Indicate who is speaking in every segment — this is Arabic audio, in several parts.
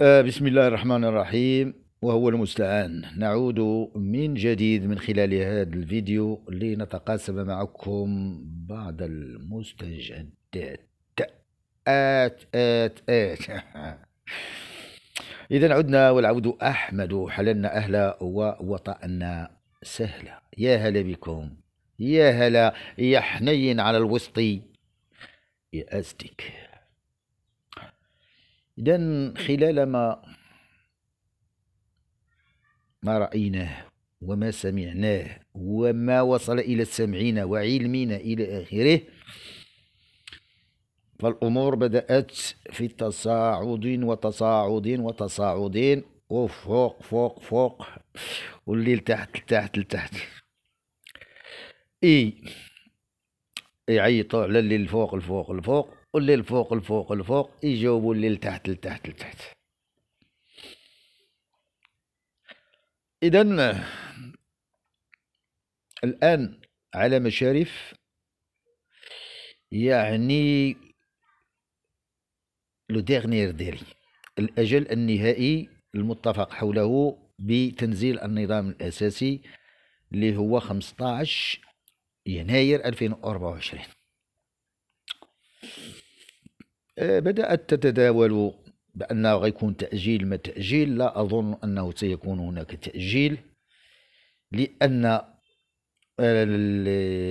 Speaker 1: آه، بسم الله الرحمن الرحيم وهو المستعان نعود من جديد من خلال هذا الفيديو لنتقاسم معكم بعض المستجدات آت آت آت إذا عدنا والعود أحمد حللنا أهلا ووطأنا سهلا يا هلا بكم يا هلا يا حنين على الوسطي يا أزدك إذا خلال ما ما رأيناه وما سمعناه وما وصل إلى سمعنا وعلمنا إلى آخره فالأمور بدأت في تصاعد وتصاعد وتصاعد وفوق فوق فوق والليل تحت لتحت لتحت إي يعيطوا على اللي الفوق الفوق الفوق واللي الفوق الفوق الفوق يجاوبوا اللي لتحت لتحت لتحت اذا الان على مشارف يعني لو ديرنيير ديري الاجل النهائي المتفق حوله بتنزيل النظام الاساسي اللي هو 15 يناير 2024 آه، بدأت تتداول بأنه غيكون تأجيل ما تأجيل لا أظن أنه سيكون هناك تأجيل لأن آه،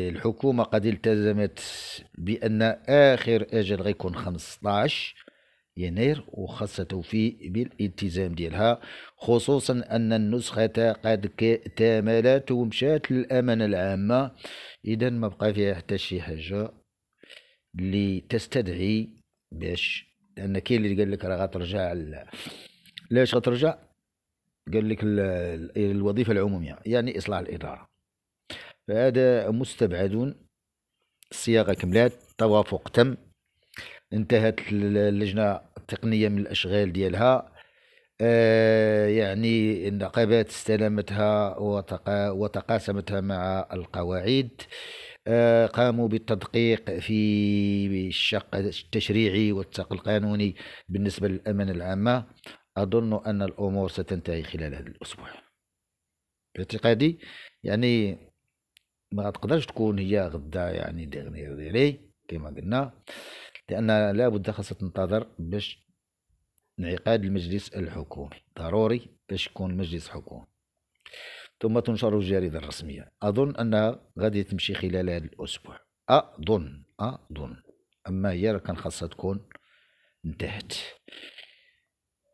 Speaker 1: الحكومة قد التزمت بأن آخر أجل غيكون 15 يناير وخاصة توفي بالالتزام ديالها خصوصا أن النسخة قد كتملت ومشات للأمانة العامة إذا ما بقى فيها حتى شي حاجة لتستدعي باش لان كاين اللي قال لك راه غترجع ل... ليش غترجع قال لك ال... الوظيفه العموميه يعني اصلاح الاداره فهذا مستبعد الصياغه كملات توافق تم انتهت اللجنه التقنيه من الاشغال ديالها آه يعني النقابات استلمتها وتقاسمتها مع القواعد آه، قاموا بالتدقيق في الشق التشريعي والساق القانوني بالنسبة للأمانة العامة أظن أن الأمور ستنتهي خلال هذا الأسبوع باعتقادي يعني ما تقدرش تكون هي غدا يعني دغني ديري كما قلنا لأن لابد خاصة تنتظر باش انعقاد المجلس الحكومي ضروري باش يكون مجلس حكومي ثم تنشر الجريدة الرسمية أظن أنها غادي تمشي خلال هذا الأسبوع أظن أظن أما هي كان خاصها تكون انتهت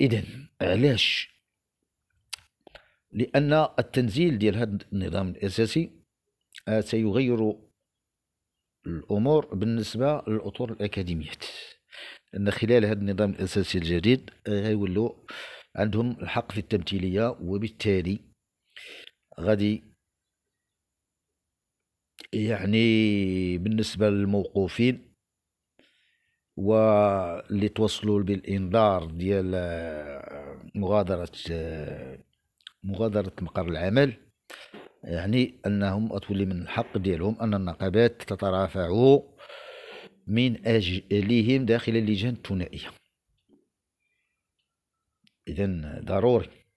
Speaker 1: إذا علاش لأن التنزيل ديال هذا النظام الأساسي آه، سيغير الأمور بالنسبة للأطر الأكاديميات أن خلال هذا النظام الأساسي الجديد غيولوا آه، عندهم الحق في التمثيلية وبالتالي غادي يعني بالنسبة للموقوفين واللي توصلوا بالإنذار ديال آه، مغادرة آه، مغادرة مقر العمل يعني أنهم أتولي من الحق ديالهم أن النقابات تترافع من أجلهم داخل اللجان الثنائية إذا ضروري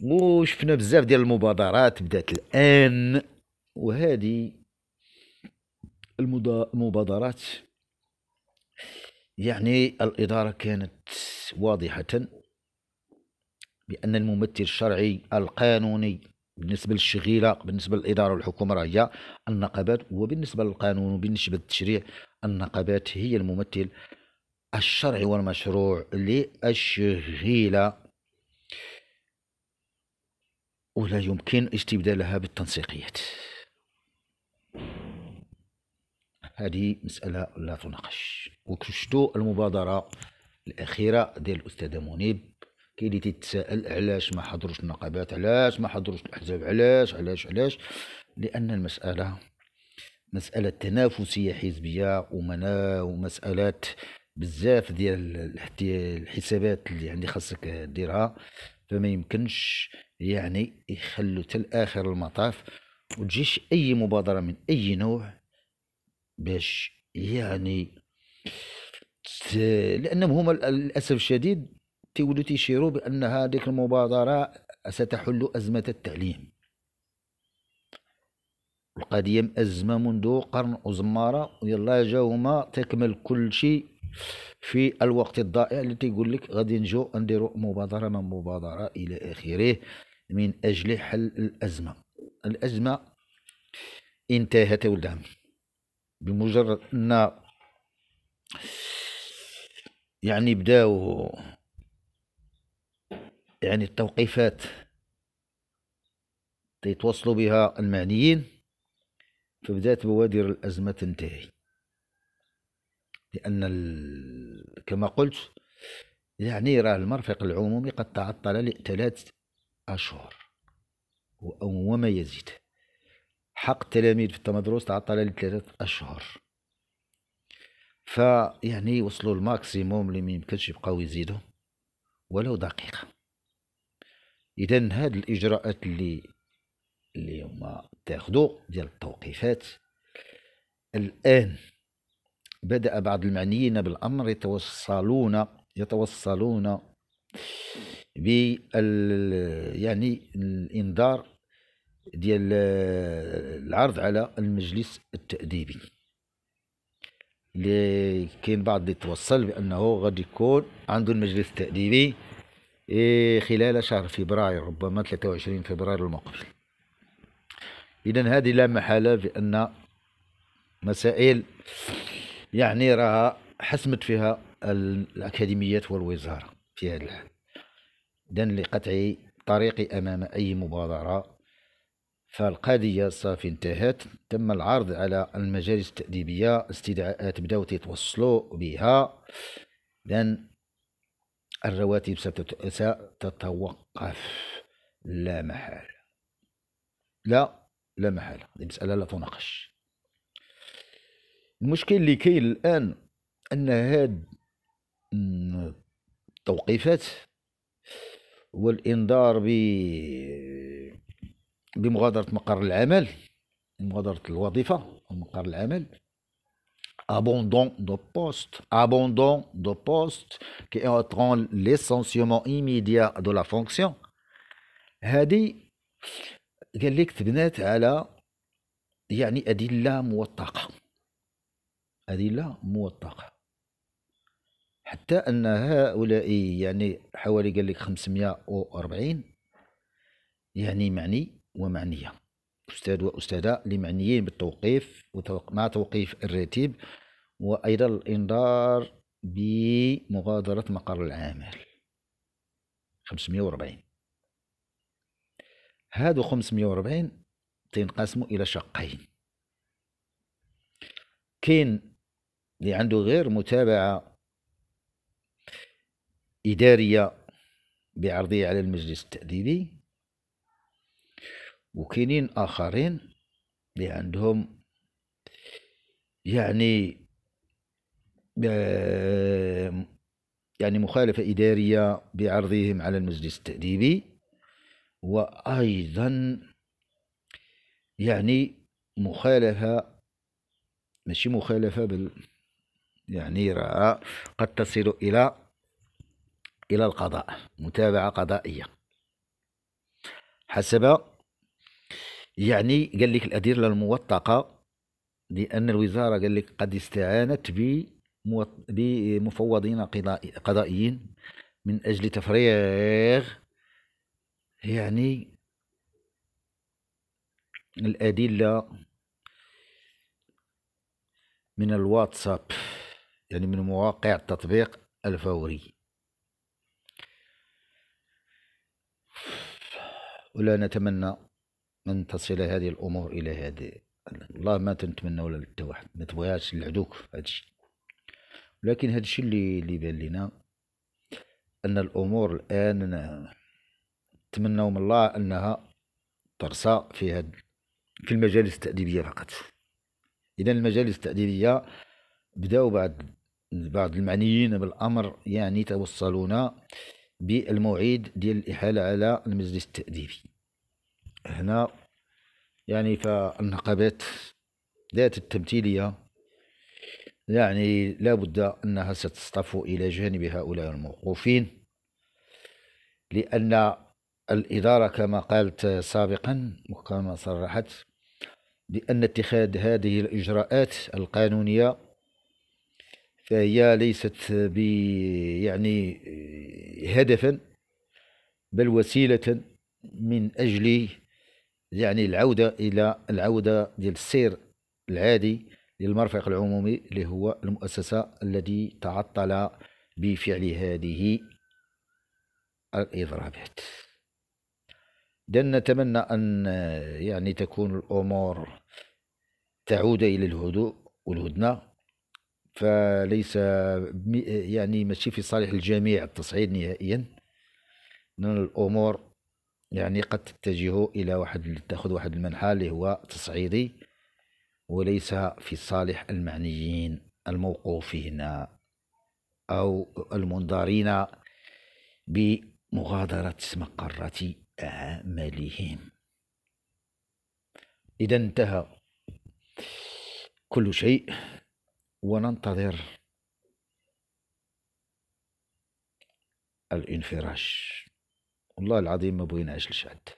Speaker 1: وشفنا بزاف ديال المبادرات بدات الان وهذه المبادرات يعني الإدارة كانت واضحة بأن الممثل الشرعي القانوني بالنسبة للشغيلة بالنسبة للإدارة والحكومة راه هي النقابات وبالنسبة للقانون وبالنسبة للتشريع النقابات هي الممثل الشرعي والمشروع للشغيلة ولا يمكن استبدالها بالتنسيقيات هذه مسألة لا تناقش وكشتو المبادرة الأخيرة ديال الأستاذة منيب كي اللي تتساءل علاش ما حضروش النقابات علاش ما حضروش الأحزاب علاش علاش علاش لأن المسألة مسألة تنافسية حزبية ومنا ومسألة بزاف ديال الحسابات اللي عندي خاصك ديرها فما يمكنش يعني يخلو حتى لاخر المطاف وتجيش اي مبادره من اي نوع باش يعني لانهم هما للاسف الشديد تيولوا تيشيروا بان هذيك المبادره ستحل ازمه التعليم القضيه مأزمه منذ قرن وزماره ويلا جاوا هما تكمل كل شيء في الوقت الضائع اللي تيقول لك غادي نجو نديرو مبادره من مبادره الى اخره من اجل حل الازمه الازمه انتهت ولدان بمجرد ان يعني بداو يعني التوقيفات تيتوصلوا بها المعنيين فبدات بوادر الازمه تنتهي لأن كما قلت يعني راه المرفق العمومي قد تعطل لثلاث أشهر أو وما يزيد حق التلاميذ في التمدرس تعطل لثلاثة أشهر فيعني وصلوا الماكسيموم اللي ما يمكنش يبقاو يزيدوا ولو دقيقة إذا هاد الإجراءات اللي اللي هما تاخدو ديال التوقيفات الآن بدأ بعض المعنيين بالأمر يتوصلون يتوصلون ب يعني الإنذار ديال العرض على المجلس التأديبي اللي كاين بعض اللي توصل بأنه غادي يكون عنده المجلس التأديبي إيه، خلال شهر فبراير ربما 23 فبراير المقبل إذا هذه لا محالة بأن مسائل يعني راها حسمت فيها الأكاديميات والوزارة في هذا الحال إذا لقطع طريقي أمام أي مبادرة فالقضية صافي انتهت تم العرض على المجالس التأديبية استدعاءات بداو تيتوصلوا بها إذا الرواتب ستتوقف لا محالة لا لا محالة المساله مسألة لا تناقش المشكل اللي كاين الان ان هاد التوقيفات والانذار ب بمغادره مقر العمل مغادره الوظيفه مقر العمل abandon de poste, abandon de poste qui entraîne l'essentiellement immédiat de la fonction. هادي قال لك تبنات على يعني أدلة موثقة أدلة موثقة حتى أن هؤلاء يعني حوالي قال لك 540 يعني معني ومعنية أستاذ وأستاذة لمعنيين بالتوقيف مع توقيف الراتب وأيضا الإنذار بمغادرة مقر العمل 540 هادو 540 تنقسموا إلى شقين كاين اللي عنده غير متابعة إدارية بعرضه على المجلس التأديبي وكاينين آخرين اللي عندهم يعني يعني مخالفة إدارية بعرضهم على المجلس التأديبي وأيضا يعني مخالفة ماشي مخالفة بال يعني رأى قد تصل إلى إلى القضاء متابعة قضائية حسب يعني قال لك الأدلة الموثقة لأن الوزارة قال لك قد استعانت بمفوضين قضائيين من أجل تفريغ يعني الأدلة من الواتساب يعني من مواقع التطبيق الفوري ولا نتمنى أن تصل هذه الأمور إلى هذه الله ما تنتمنى ولا حتى واحد ما تبغيهاش العدوك في هذا الشيء ولكن هذا الشيء اللي اللي بان لنا أن الأمور الآن نتمنى من الله أنها ترسى في هذا في المجالس التأديبية فقط إذا المجالس التأديبية بداو بعد بعض المعنيين بالأمر يعني توصلونا بالموعد ديال الإحالة على المجلس التأديبي هنا يعني فالنقابات ذات التمثيلية يعني لا بد أنها ستصطف إلى جانب هؤلاء الموقوفين لأن الإدارة كما قالت سابقا وكما صرحت بأن اتخاذ هذه الإجراءات القانونية فهي ليست ب يعني هدفا بل وسيلة من أجل يعني العودة إلى العودة ديال السير العادي للمرفق العمومي اللي هو المؤسسة الذي تعطل بفعل هذه الإضرابات دن نتمنى أن يعني تكون الأمور تعود إلى الهدوء والهدنة فليس يعني ماشي في صالح الجميع التصعيد نهائيا لأن الأمور يعني قد تتجه إلى واحد تأخذ واحد المنحى اللي هو تصعيدي وليس في صالح المعنيين الموقوفين أو المنظرين بمغادرة مقرة عملهم إذا انتهى كل شيء وننتظر الانفراج والله العظيم ما بغيناش لشعد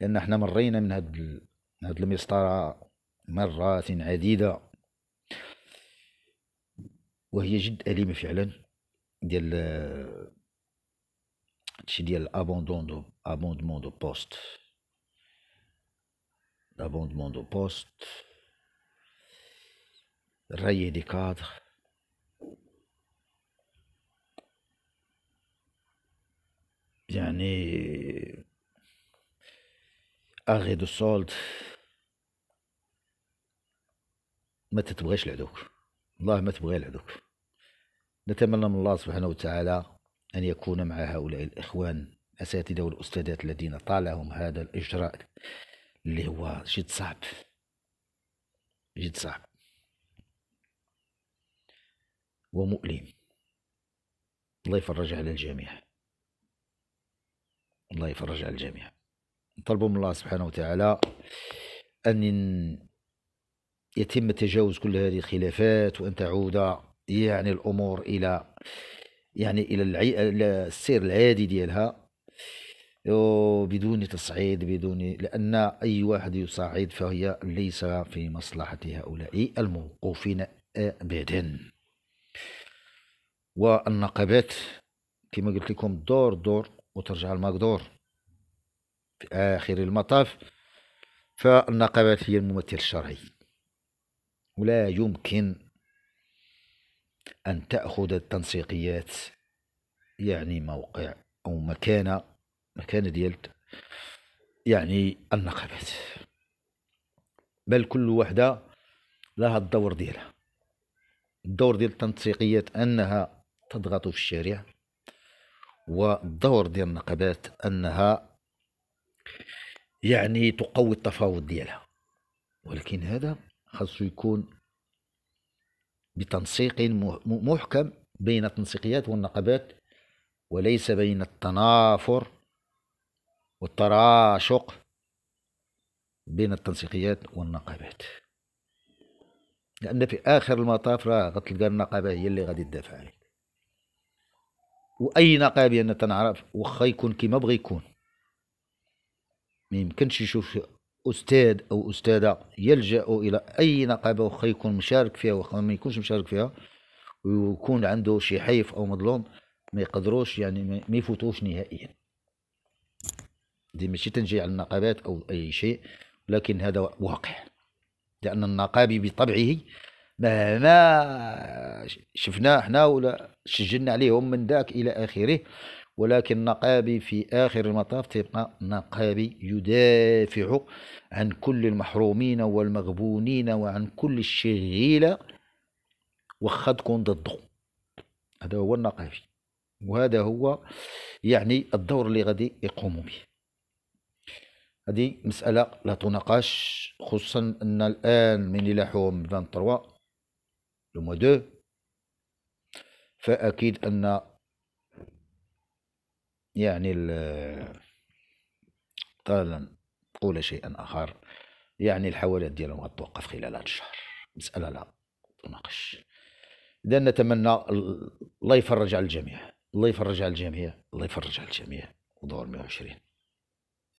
Speaker 1: لان احنا مرينا من هاد من هاد المسطره مرات عديده وهي جد اليمه فعلا ديال هادشي ديال ابوندون دو ابوندمون دو بوست ابوندمون دو بوست الري دي كادر يعني اغي دو سولد ما تتبغيش العدوك الله ما تبغي العدوك نتمنى من الله سبحانه وتعالى أن يكون مع هؤلاء الإخوان الأساتذة والأستاذات الذين طالهم هذا الإجراء اللي هو جد صعب جد صعب ومؤلم الله يفرج على الجميع الله يفرج على الجميع نطلبوا من الله سبحانه وتعالى أن يتم تجاوز كل هذه الخلافات وأن تعود يعني الأمور إلى يعني إلى السير العادي ديالها بدون تصعيد بدون لأن أي واحد يصعد فهي ليس في مصلحة هؤلاء الموقوفين أبدا والنقابات كما قلت لكم دور دور وترجع المقدور في آخر المطاف فالنقابات هي الممثل الشرعي ولا يمكن أن تأخذ التنسيقيات يعني موقع أو مكانة مكانة ديال يعني النقابات بل كل وحدة لها الدور ديالها الدور ديال التنسيقيات أنها تضغط في الشارع والدور ديال النقابات انها يعني تقوي التفاوض ديالها ولكن هذا خاصو يكون بتنسيق محكم بين التنسيقيات والنقابات وليس بين التنافر والتراشق بين التنسيقيات والنقابات لان في اخر المطاف راه غتلقى النقابه هي اللي غادي تدافع عليه واي قابل ان تنعرف واخا يكون كيما بغى يكون ما يمكنش يشوف استاذ او استاذه يلجا الى اي نقابه واخا يكون مشارك فيها واخا ما يكونش مشارك فيها ويكون عنده شي حيف او مظلوم ما يقدروش يعني ما يفوتوش نهائيا دي ماشي تنجي على النقابات او اي شيء لكن هذا واقع لان النقابي بطبعه ما هنا شفناه احنا ولا سجلنا عليهم من ذاك الى اخره ولكن نقابي في آخر المطاف تبقى نقابي يدافع عن كل المحرومين والمغبونين وعن كل الشغيلة وخا تكون ضده هذا هو النقابي وهذا هو يعني الدور اللي غادي يقوموا به هذه مسألة لا تناقش خصوصا أن الآن من يلاحوهم حوم 23 لو موا دو فأكيد أن يعني قال قول شيئا آخر يعني الحوالات ديالهم غتوقف خلال هذا الشهر مسألة لا تناقش إذا نتمنى الله يفرج على الجميع الله يفرج على الجميع الله يفرج على الجميع ودور 120